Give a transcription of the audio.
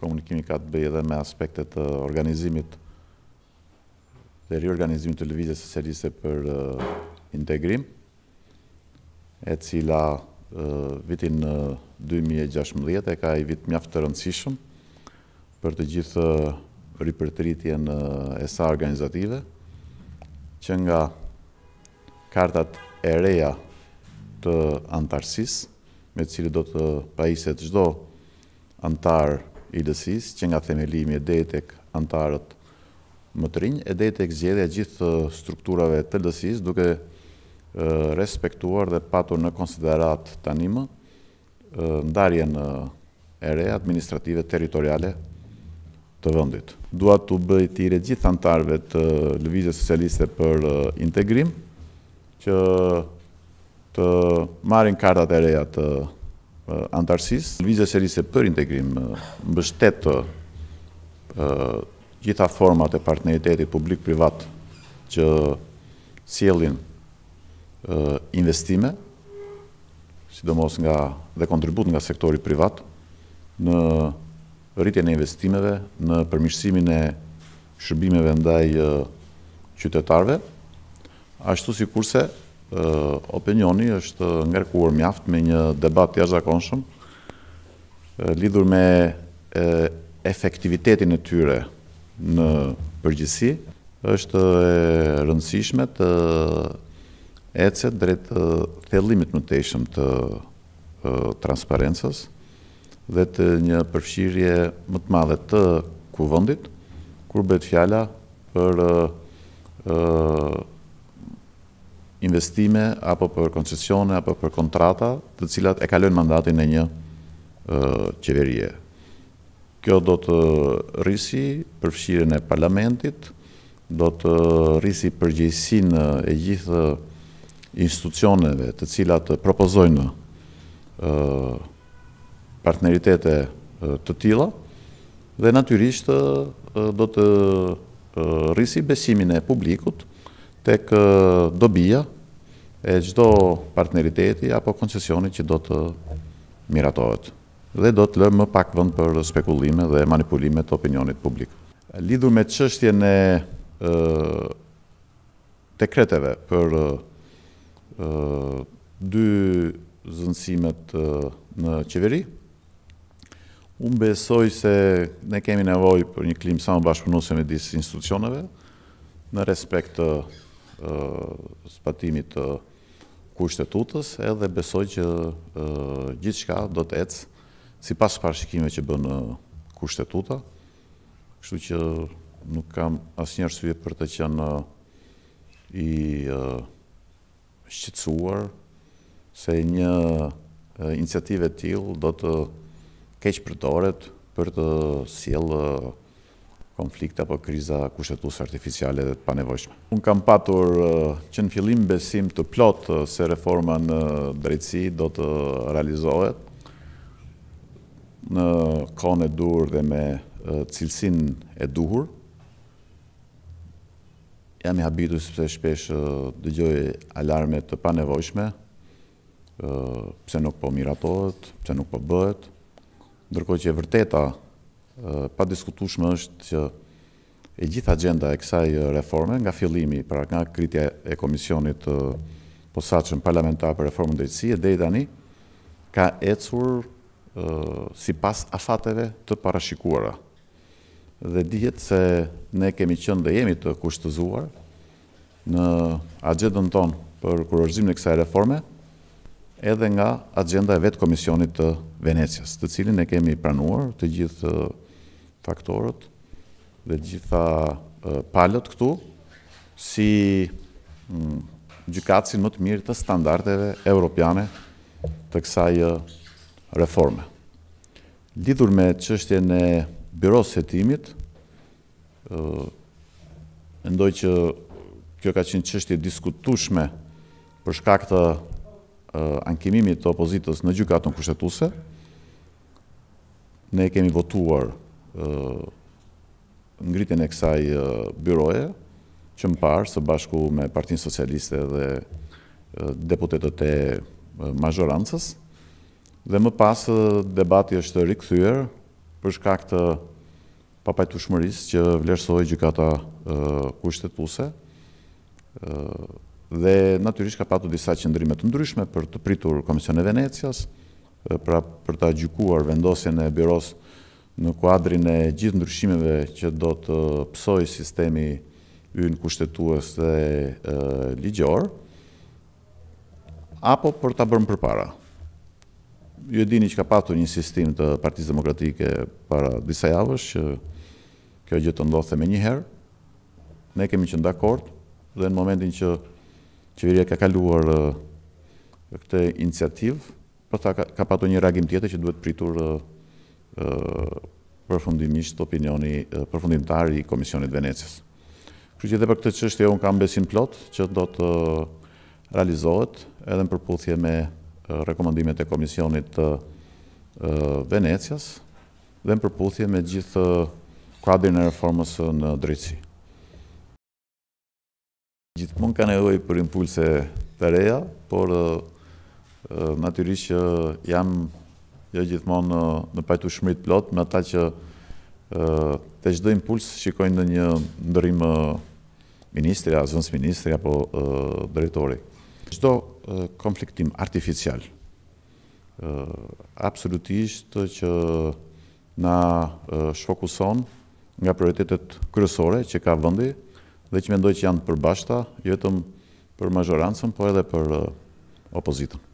komunikimi ka të bëjë edhe me aspektet të organizimit dhe riorganizimit të lëvizjes së për uh, integrim, e cila uh, vitin 2016 uh, e ka i vit mjaftë të rëndësishëm për të gjithë ripërtritjen e sa organizative, që nga kartat e reja të antarësis, me cili do të pajiset gjdo antarë i lësis, që nga themelimi e detek antarët më të rinjë, e detek e gjithë strukturave të lësis, duke respektuar dhe patur në konsiderat të animë, ndarjen e re administrative teritoriale të vëndit. Dua të bëjt tire gjithë antarëve të Lëvizje Socialiste për integrim, që të marin kartat e reja të Eh, antarësisë. Lëvizës e rrisë për integrimë eh, mbështetë eh, gjitha format e partneriteti publik-privat që sielin investime, sidomos nga dhe kontribut nga sektori privat, në rritje në investimeve, në përmishësimin e shërbimeve ndaj qytetarve, ashtu si kurse opinioni është ngerkuar mjaft me një debat të zakonshëm lidhur me efektivitetin e tyre në përgjësi, është rëndësishme të ecet drejt thellimit më të eshëm të transparentës dhe të një përfshirje më të madhe të kuvëndit, kur bëtë fjalla për investime, apo për koncesione, apo për kontrata, të cilat e kalojnë mandatin e një qeverie. Kjo do të rrisi përfshirën e parlamentit, do të rrisi përgjëjsin e gjithë institucioneve të cilat propozojnë partneritete të tila, dhe naturisht do të rrisi besimin e publikut, tek dobija e gjdo partneriteti apo koncesioni që do të miratohet dhe do të lëmë më pak vënd për spekulime dhe manipulime të opinionit publik. Lidhur me qështje në dekreteve për dy zënsimet në qeveri, unë besoj se ne kemi nevoj për një klimë sa më bashkëpunusë me disë institucioneve në respekt të spatimit të kushtetutës, edhe besoj që gjithë shka do të ecë, si pas parëshikime që bënë kushtetuta, kështu që nuk kam asë një rësvje për të që në i shqetsuar, se një iniciative t'il do të keqë përdoret për të sjellë konflikt apo kriza kushtetus artificiale dhe të panevojshme. Unë kam patur eh, që në fillim besim të plot eh, se reforma në drejtësi do të realizohet në kone dur dhe me eh, cilsin e duhur. Jam i habitu sepse shpesh dëgjoj alarme të panevojshme, pëse nuk po miratohet, pëse nuk po bëhet, ndërkoj që e vërteta pa diskutushme është që e gjitha agenda e kësaj reforme nga fillimi, pra nga kritja e komisionit posaqën parlamentar për reformën drejtësie, dhe i dani ka ecur si pas afateve të parashikuara. Dhe dihet se ne kemi qënë dhe jemi të kushtëzuar në agendën tonë për kërërzim në kësaj reforme edhe nga agenda e vetë komisionit të Venecias, të cilin e kemi pranuar të gjithë faktorët dhe gjitha palët këtu, si mm, gjykatësin më të mirë të standarteve europiane të kësaj reforme. Lidhur me qështje në biro setimit, ndoj që kjo ka qenë qështje diskutushme për shkak të ankimimit të opozitës në gjykatën kushtetuse, ne kemi votuar në ngritin e kësaj byroje, që më parë, së bashku me partin socialiste dhe deputetet e majorancës, dhe më pasë debati është rikëthyër përshka këtë papajtu shmërisë që vlerësoj gjykata kushtetuse, dhe natyrisht ka patu disa qëndrimet të ndryshme për të pritur Komisione Venecias, pra për të gjukuar vendosjen e biros në kuadrin e gjithë ndryshimeve që do të pësoj sistemi yn kushtetues dhe ligjor, apo për ta bërëm për para. Ju e dini që ka patu një sistem të partiz demokratike para disa javësh, që kjo gjithë të ndodhë me njëherë, ne kemi që ndakord, dhe në momentin që qeveria ka kaluar këte iniciativë, Por ta ka patu një reagim tjetë që duhet pritur përfundimisht opinioni përfundimtari i Komisionit Venecias. Kërë që dhe për këtë qështë, unë kam besin plot që do të realizohet edhe në përputhje me rekomendimet e Komisionit Venecias dhe në përputhje me gjithë kuadrin e reformës në drejtësi. Gjithë mund ka nevojë për impulse të reja, por natyrisht që jam jo gjithmonë në pajtu shmrit plot, me ata që të gjithdo impuls shikojnë në një ndërim ministri, a zëns ministri, apo drejtori. Gjdo konfliktim artificial, absolutisht që na shfokuson nga prioritetet kryesore që ka vëndi dhe që mendoj që janë përbashta, jetëm jo për mažorancën, po edhe për opozitën.